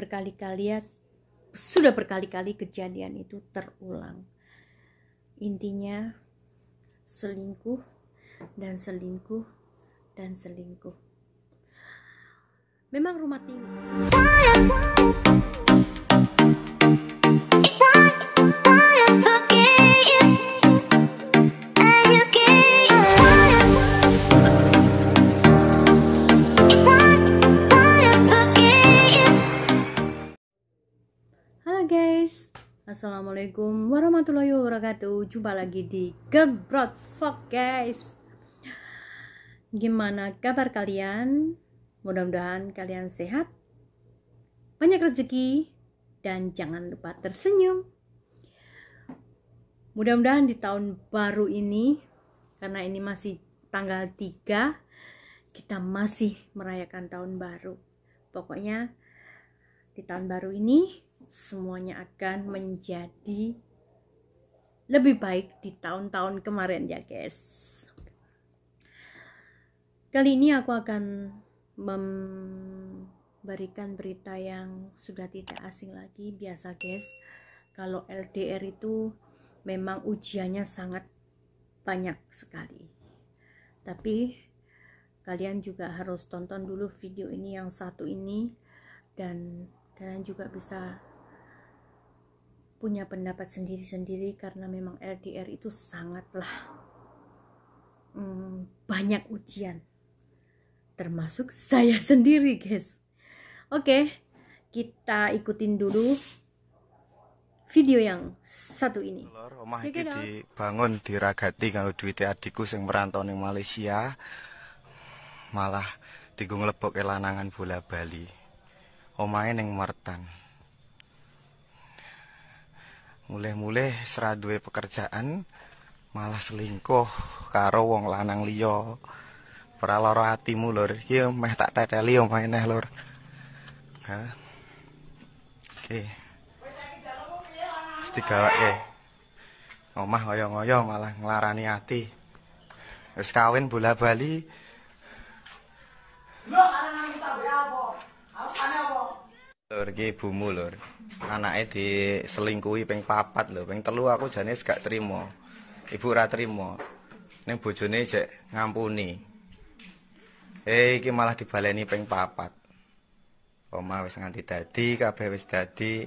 berkali-kali ya sudah berkali-kali kejadian itu terulang. Intinya selingkuh dan selingkuh dan selingkuh. Memang rumah tinggi. guys Assalamualaikum warahmatullahi wabarakatuh Jumpa lagi di Gebrot Vlog guys Gimana kabar kalian? Mudah-mudahan kalian sehat Banyak rezeki Dan jangan lupa tersenyum Mudah-mudahan di tahun baru ini Karena ini masih tanggal 3 Kita masih merayakan tahun baru Pokoknya di tahun baru ini semuanya akan menjadi lebih baik di tahun-tahun kemarin ya guys kali ini aku akan memberikan berita yang sudah tidak asing lagi biasa guys kalau LDR itu memang ujiannya sangat banyak sekali tapi kalian juga harus tonton dulu video ini yang satu ini dan kalian juga bisa punya pendapat sendiri-sendiri karena memang LDR itu sangatlah hmm, banyak ujian termasuk saya sendiri guys oke kita ikutin dulu video yang satu ini. Lor, omah iki dibangun diragati kalau duit adikku yang merantau di Malaysia. Malah tinggung lebok elanangan bola Bali. omain yang Mertan. mulih-mulih serah duwe pekerjaan malah selingkuh karo wong lanang liya ora lara atimu lur iki meh tak teteli yo meneh lur ha oke stikake omah kaya-kaya malah nglarani ati wis kawin bola-bali lho ana nang tabe apa alasane apa Lur iki ibumu lur. Anake diselingkuhi ping papat lho, ping telu aku jane gak trimo. Ibu ora trimo. Ning bojone jek ngampuni. Eh iki malah dibaleni ping papat. Oma wis nganti dadi, kabeh wis dadi.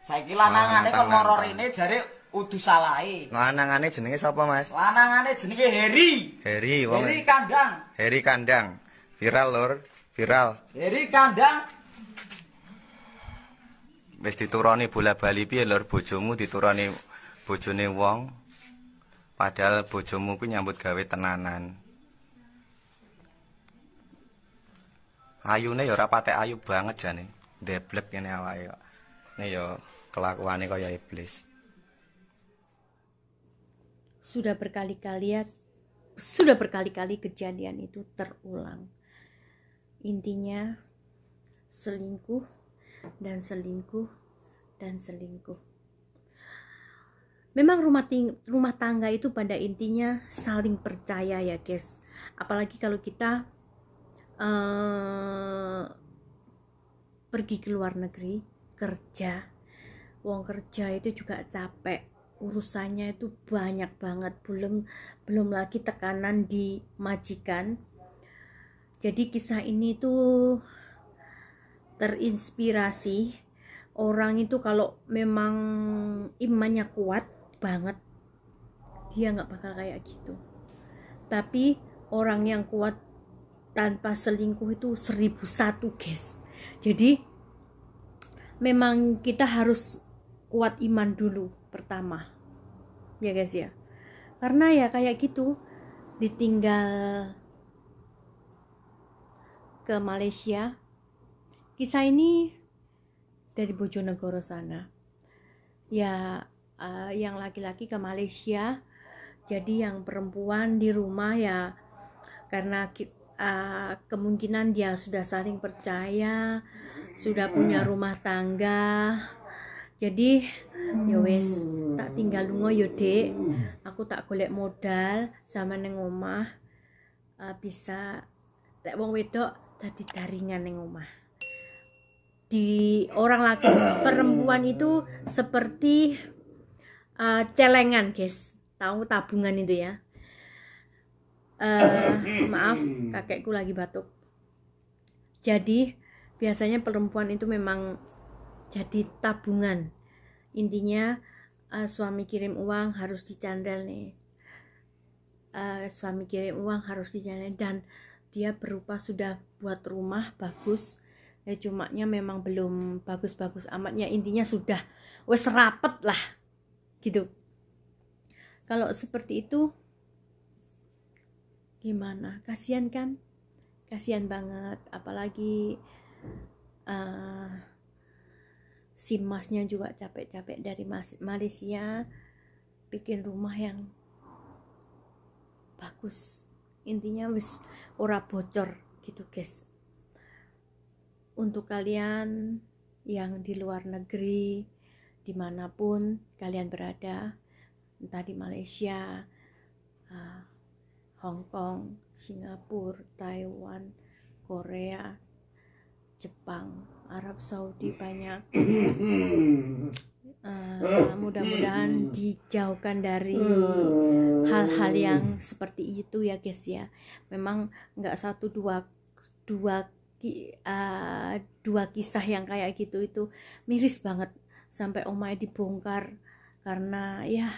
Saiki lanangane kon loro rene jare udu salahe. Lanangane jenenge sapa, Mas? Lanangane jenenge Heri. Heri wong. Heri Kandang. Heri Kandang. Viral lur. Viral. Jadi kandang. Wis dituruni bola bali piye lur bojomu dituruni bojone wong. Padahal bojomu ku nyambut gawe tenanan. Ayune ya ora patek ayu banget jane. Ndeblek ngene awake kok. Ne ya kelakuane kaya iblis. Sudah berkali-kali ya, sudah berkali-kali kejadian itu terulang. Intinya selingkuh dan selingkuh dan selingkuh. Memang rumah, ting rumah tangga itu pada intinya saling percaya ya guys. Apalagi kalau kita uh, pergi ke luar negeri kerja, uang kerja itu juga capek urusannya itu banyak banget belum belum lagi tekanan di majikan jadi kisah ini tuh terinspirasi orang itu kalau memang imannya kuat banget dia nggak bakal kayak gitu tapi orang yang kuat tanpa selingkuh itu seribu satu guys jadi memang kita harus kuat iman dulu pertama ya guys ya karena ya kayak gitu ditinggal ke Malaysia. Kisah ini dari Bojonegoro sana. Ya, uh, yang laki-laki ke Malaysia, jadi yang perempuan di rumah ya karena uh, kemungkinan dia sudah saling percaya, sudah punya rumah tangga. Jadi ya wes tak tinggal lungo yo ya, Dek. Aku tak golek modal sama neng omah uh, bisa lek wong wedok tadi daringan yang rumah di orang laki perempuan itu seperti uh, celengan guys tahu tabungan itu ya uh, maaf kakekku lagi batuk jadi biasanya perempuan itu memang jadi tabungan intinya uh, suami kirim uang harus dicandel nih uh, suami kirim uang harus dicandel dan dia berupa sudah buat rumah bagus ya cumanya memang belum bagus-bagus amatnya intinya sudah wes rapet lah gitu kalau seperti itu gimana kasihan kan kasihan banget apalagi uh, si masnya juga capek-capek dari Malaysia bikin rumah yang bagus intinya wes ora bocor gitu guys untuk kalian yang di luar negeri dimanapun kalian berada entah di Malaysia ah, Hong Kong Singapura Taiwan Korea Jepang Arab Saudi banyak Nah, hmm. mudah-mudahan hmm. dijauhkan dari hmm. hal-hal yang seperti itu ya guys ya memang nggak satu dua dua uh, dua kisah yang kayak gitu itu miris banget sampai omai dibongkar karena ya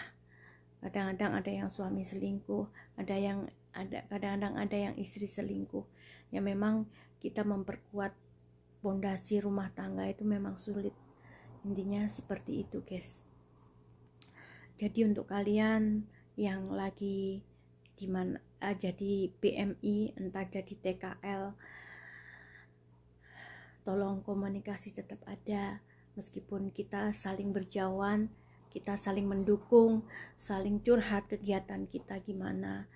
kadang-kadang ada yang suami selingkuh ada yang ada kadang-kadang ada yang istri selingkuh ya memang kita memperkuat pondasi rumah tangga itu memang sulit intinya seperti itu guys jadi untuk kalian yang lagi di eh, jadi BMI entah jadi TKL tolong komunikasi tetap ada meskipun kita saling berjauhan kita saling mendukung saling curhat kegiatan kita gimana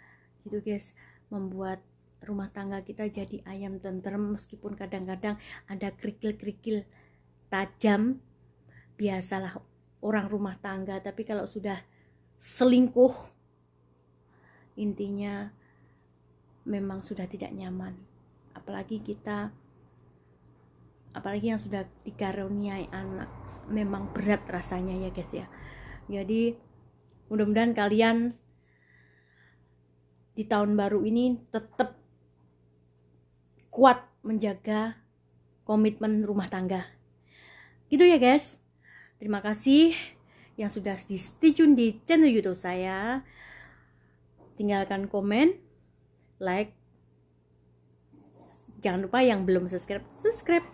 gitu guys membuat rumah tangga kita jadi ayam tentrem meskipun kadang-kadang ada kerikil-kerikil tajam biasalah orang rumah tangga tapi kalau sudah selingkuh intinya memang sudah tidak nyaman apalagi kita apalagi yang sudah dikaruniai anak memang berat rasanya ya guys ya jadi mudah-mudahan kalian di tahun baru ini tetap kuat menjaga komitmen rumah tangga gitu ya guys Terima kasih yang sudah di di channel YouTube saya. Tinggalkan komen, like. Jangan lupa yang belum subscribe, subscribe.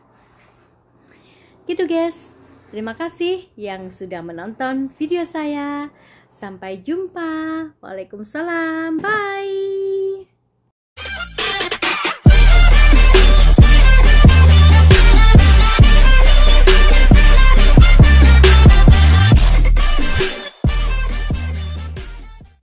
Gitu guys. Terima kasih yang sudah menonton video saya. Sampai jumpa. Waalaikumsalam. Bye.